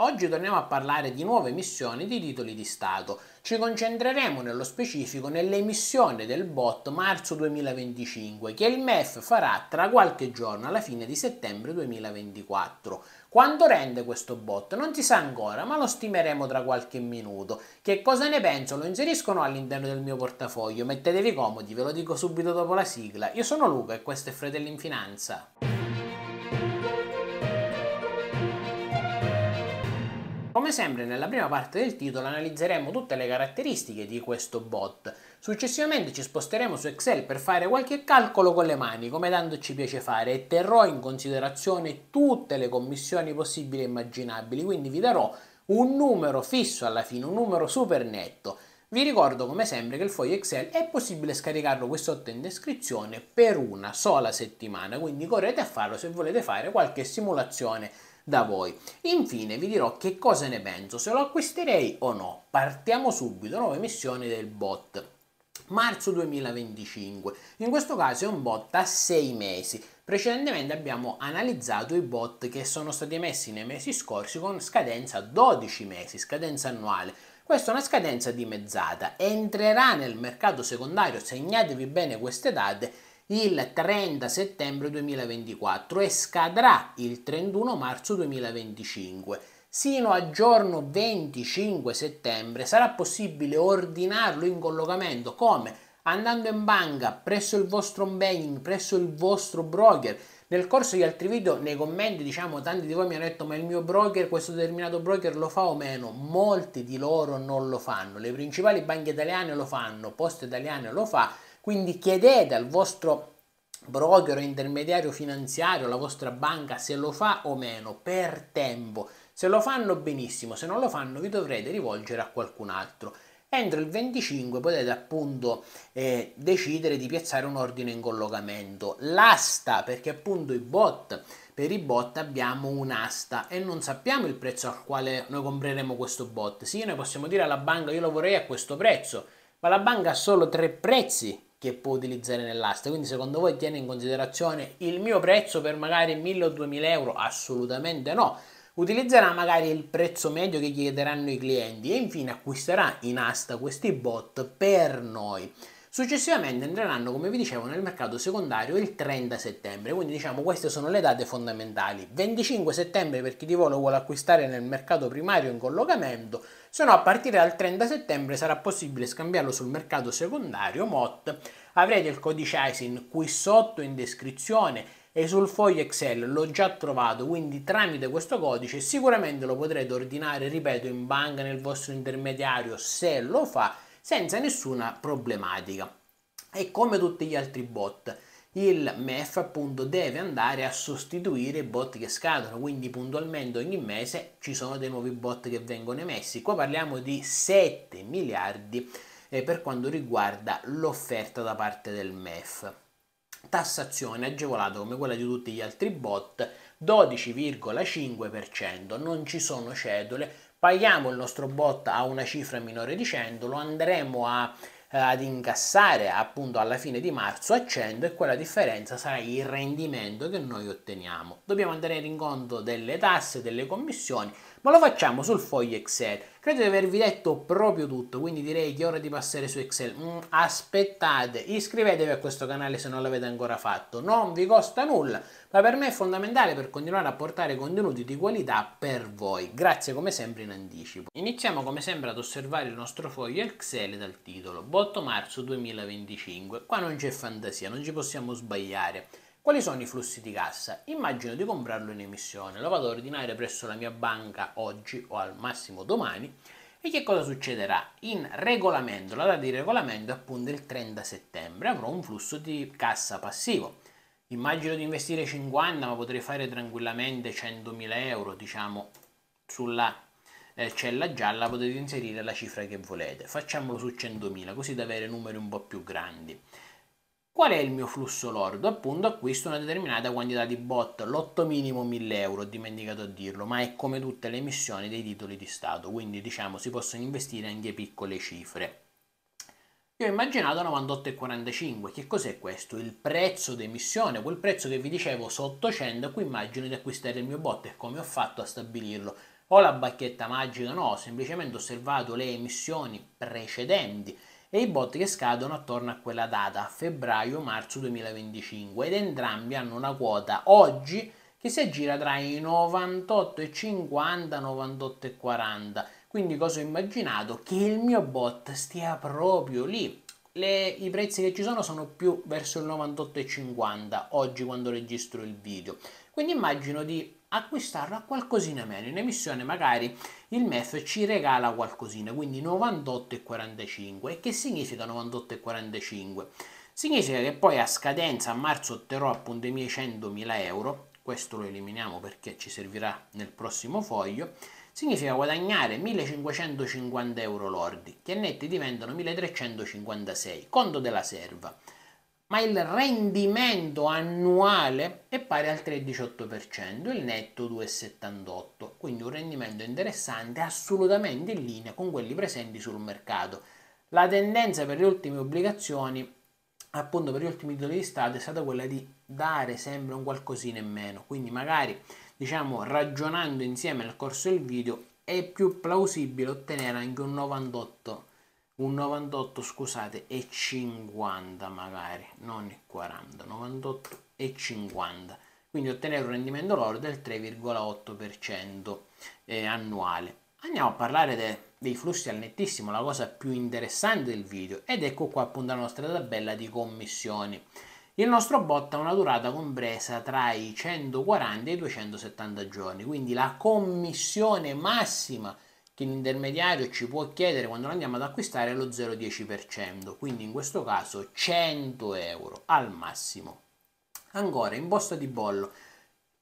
Oggi torniamo a parlare di nuove emissioni di titoli di Stato. Ci concentreremo nello specifico nell'emissione del BOT marzo 2025 che il MEF farà tra qualche giorno alla fine di settembre 2024. Quanto rende questo BOT non si sa ancora ma lo stimeremo tra qualche minuto. Che cosa ne penso? Lo inseriscono all'interno del mio portafoglio. Mettetevi comodi, ve lo dico subito dopo la sigla. Io sono Luca e questo è Fratelli in Finanza. Come sempre nella prima parte del titolo analizzeremo tutte le caratteristiche di questo bot. Successivamente ci sposteremo su Excel per fare qualche calcolo con le mani, come tanto ci piace fare, e terrò in considerazione tutte le commissioni possibili e immaginabili, quindi vi darò un numero fisso alla fine, un numero super netto. Vi ricordo come sempre che il foglio Excel è possibile scaricarlo qui sotto in descrizione per una sola settimana, quindi correte a farlo se volete fare qualche simulazione da voi. Infine vi dirò che cosa ne penso, se lo acquisterei o no. Partiamo subito, nuove missioni del bot. Marzo 2025, in questo caso è un bot a 6 mesi, Precedentemente abbiamo analizzato i bot che sono stati emessi nei mesi scorsi con scadenza 12 mesi, scadenza annuale. Questa è una scadenza dimezzata, entrerà nel mercato secondario, segnatevi bene queste date il 30 settembre 2024 e scadrà il 31 marzo 2025. Sino a giorno 25 settembre sarà possibile ordinarlo in collocamento come andando in banca presso il vostro banking, presso il vostro broker. Nel corso di altri video, nei commenti, diciamo, tanti di voi mi hanno detto ma il mio broker, questo determinato broker lo fa o meno? Molti di loro non lo fanno, le principali banche italiane lo fanno, Poste Italiane lo fa, quindi chiedete al vostro broker o intermediario finanziario, la vostra banca, se lo fa o meno per tempo. Se lo fanno benissimo, se non lo fanno vi dovrete rivolgere a qualcun altro. Entro il 25 potete appunto eh, decidere di piazzare un ordine in collocamento. L'asta, perché appunto i bot, per i bot abbiamo un'asta e non sappiamo il prezzo al quale noi compreremo questo bot. Sì, noi possiamo dire alla banca io lo vorrei a questo prezzo, ma la banca ha solo tre prezzi che può utilizzare nell'asta. Quindi secondo voi tiene in considerazione il mio prezzo per magari 1000 o 2000 euro? Assolutamente no. Utilizzerà magari il prezzo medio che chiederanno i clienti e infine acquisterà in asta questi bot per noi. Successivamente entreranno, come vi dicevo, nel mercato secondario il 30 settembre, quindi diciamo queste sono le date fondamentali. 25 settembre per chi di voi lo vuole acquistare nel mercato primario in collocamento, se no a partire dal 30 settembre sarà possibile scambiarlo sul mercato secondario MOT. Avrete il codice ISIN qui sotto in descrizione e sul foglio Excel l'ho già trovato, quindi tramite questo codice sicuramente lo potrete ordinare, ripeto, in banca nel vostro intermediario se lo fa senza nessuna problematica. E come tutti gli altri bot, il MEF appunto deve andare a sostituire i bot che scadono, quindi puntualmente ogni mese ci sono dei nuovi bot che vengono emessi. Qua parliamo di 7 miliardi eh, per quanto riguarda l'offerta da parte del MEF. Tassazione agevolata come quella di tutti gli altri bot, 12,5%, non ci sono cedole, paghiamo il nostro bot a una cifra minore di 100, lo andremo a, eh, ad incassare appunto alla fine di marzo a 100 e quella differenza sarà il rendimento che noi otteniamo. Dobbiamo andare in conto delle tasse, delle commissioni, ma lo facciamo sul foglio Excel. Credo di avervi detto proprio tutto, quindi direi che è ora di passare su Excel. Mm, aspettate, iscrivetevi a questo canale se non l'avete ancora fatto, non vi costa nulla, ma per me è fondamentale per continuare a portare contenuti di qualità per voi. Grazie come sempre in anticipo. Iniziamo come sempre ad osservare il nostro foglio Excel dal titolo, 8 marzo 2025. Qua non c'è fantasia, non ci possiamo sbagliare. Quali sono i flussi di cassa? Immagino di comprarlo in emissione, lo vado a ordinare presso la mia banca oggi o al massimo domani e che cosa succederà? In regolamento, la data di regolamento è appunto il 30 settembre, avrò un flusso di cassa passivo. Immagino di investire 50, ma potrei fare tranquillamente 100.000 euro, diciamo, sulla eh, cella gialla potete inserire la cifra che volete. Facciamolo su 100.000, così da avere numeri un po' più grandi. Qual è il mio flusso lordo? Appunto acquisto una determinata quantità di bot, lotto minimo 1000 euro, ho dimenticato a dirlo, ma è come tutte le emissioni dei titoli di Stato, quindi diciamo si possono investire anche piccole cifre. Io ho immaginato 98,45, che cos'è questo? Il prezzo d'emissione, quel prezzo che vi dicevo sotto 100, qui immagino di acquistare il mio bot e come ho fatto a stabilirlo. Ho la bacchetta magica? No, ho semplicemente osservato le emissioni precedenti e i bot che scadono attorno a quella data, febbraio-marzo 2025, ed entrambi hanno una quota oggi che si aggira tra i 98,50 e 98,40. Quindi cosa ho immaginato? Che il mio bot stia proprio lì. Le, I prezzi che ci sono sono più verso il 98,50 oggi quando registro il video. Quindi immagino di acquistarlo a qualcosina meno. In emissione magari il MEF ci regala qualcosina, quindi 98,45. E che significa 98,45? Significa che poi a scadenza a marzo otterrò appunto i miei 100.000 euro, questo lo eliminiamo perché ci servirà nel prossimo foglio, significa guadagnare 1550 euro lordi, che netti diventano 1356, conto della serva ma il rendimento annuale è pari al 3,18%, il netto 2,78%, quindi un rendimento interessante assolutamente in linea con quelli presenti sul mercato. La tendenza per le ultime obbligazioni, appunto per gli ultimi titoli di Stato, è stata quella di dare sempre un qualcosina in meno, quindi magari diciamo ragionando insieme nel corso del video è più plausibile ottenere anche un 98% un 98 scusate e 50 magari non 40 98 e 50 quindi ottenere un rendimento lordo del 3,8% eh, annuale andiamo a parlare de, dei flussi al nettissimo la cosa più interessante del video ed ecco qua appunto la nostra tabella di commissioni il nostro bot ha una durata compresa tra i 140 e i 270 giorni quindi la commissione massima che l'intermediario ci può chiedere quando andiamo ad acquistare lo 0,10%, quindi in questo caso 100 euro al massimo. Ancora, imposta di bollo.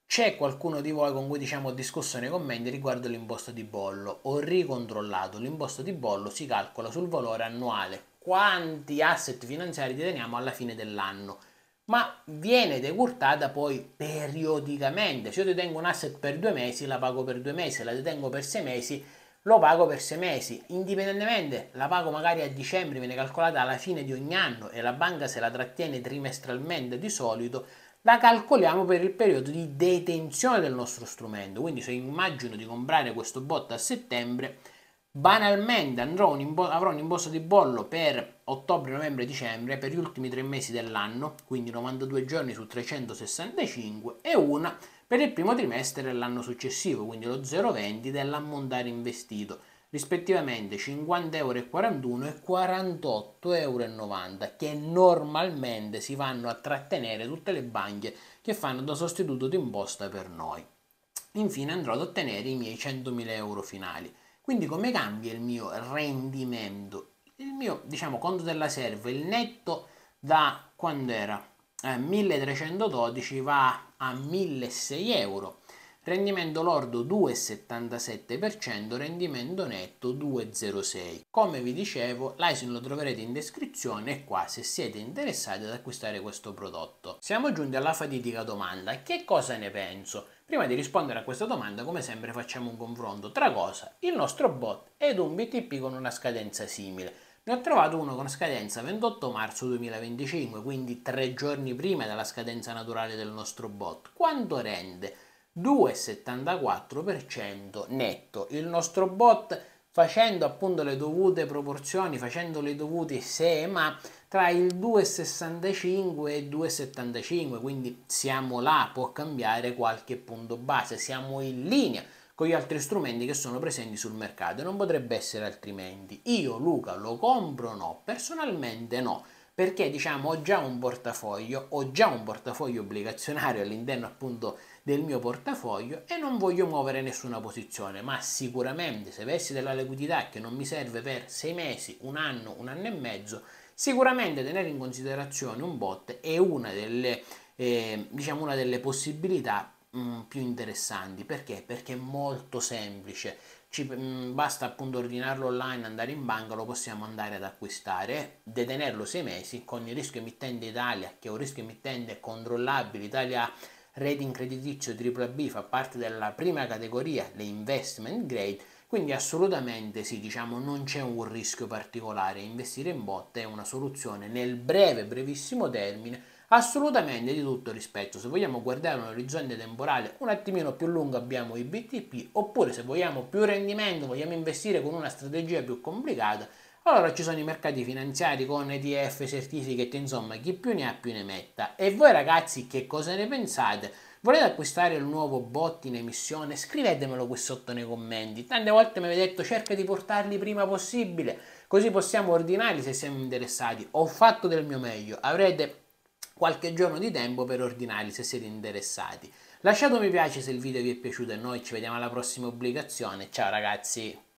C'è qualcuno di voi con cui diciamo ho discusso nei commenti riguardo l'imposta di bollo? Ho ricontrollato, l'imposta di bollo si calcola sul valore annuale, quanti asset finanziari teniamo alla fine dell'anno ma viene decurtata poi periodicamente. Se io detengo un asset per due mesi, la pago per due mesi, la detengo per sei mesi lo pago per sei mesi, indipendentemente la pago magari a dicembre, viene calcolata alla fine di ogni anno e la banca se la trattiene trimestralmente di solito, la calcoliamo per il periodo di detenzione del nostro strumento. Quindi se immagino di comprare questo bot a settembre, banalmente un avrò un imposto di bollo per ottobre, novembre, dicembre, per gli ultimi tre mesi dell'anno, quindi 92 giorni su 365 e una per il primo trimestre dell'anno successivo, quindi lo 0,20 dell'ammontare investito, rispettivamente 50,41 euro e 48,90 euro, che normalmente si vanno a trattenere tutte le banche che fanno da sostituto d'imposta per noi. Infine andrò ad ottenere i miei 100.000 euro finali. Quindi come cambia il mio rendimento? Il mio, diciamo, conto della serva, il netto da quando era? 1312 eh, va a 1.600 euro, rendimento lordo 2,77%, rendimento netto 2,06. Come vi dicevo, l'ISIN lo troverete in descrizione e qua se siete interessati ad acquistare questo prodotto. Siamo giunti alla fatidica domanda, che cosa ne penso? Prima di rispondere a questa domanda, come sempre, facciamo un confronto tra cosa? Il nostro bot ed un BTP con una scadenza simile. Ne ho trovato uno con scadenza 28 marzo 2025, quindi tre giorni prima della scadenza naturale del nostro bot. Quanto rende? 2,74% netto. Il nostro bot facendo appunto le dovute proporzioni, facendo le dovute sema, tra il 2,65 e 2,75, quindi siamo là, può cambiare qualche punto base, siamo in linea con gli altri strumenti che sono presenti sul mercato non potrebbe essere altrimenti. Io Luca lo compro no, personalmente no, perché diciamo ho già un portafoglio, ho già un portafoglio obbligazionario all'interno appunto del mio portafoglio e non voglio muovere nessuna posizione, ma sicuramente se avessi della liquidità che non mi serve per sei mesi, un anno, un anno e mezzo, sicuramente tenere in considerazione un bot è una delle, eh, diciamo una delle possibilità mh, mm, più interessanti. Perché? Perché è molto semplice. Ci, mh, mm, basta appunto ordinarlo online, andare in banca, lo possiamo andare ad acquistare, detenerlo sei mesi con il rischio emittente Italia, che è un rischio emittente controllabile, Italia rating creditizio AAA fa parte della prima categoria, le investment grade, quindi assolutamente sì, diciamo non c'è un rischio particolare, investire in botte è una soluzione nel breve, brevissimo termine assolutamente di tutto rispetto. Se vogliamo guardare un orizzonte temporale un attimino più lungo abbiamo i BTP, oppure se vogliamo più rendimento, vogliamo investire con una strategia più complicata, allora ci sono i mercati finanziari con ETF, certificate, insomma chi più ne ha più ne metta. E voi ragazzi che cosa ne pensate? Volete acquistare il nuovo bot in emissione? Scrivetemelo qui sotto nei commenti. Tante volte mi avete detto cerca di portarli prima possibile, così possiamo ordinarli se siamo interessati. Ho fatto del mio meglio. Avrete qualche giorno di tempo per ordinarli se siete interessati. Lasciate un mi piace se il video vi è piaciuto e noi ci vediamo alla prossima obbligazione. Ciao ragazzi!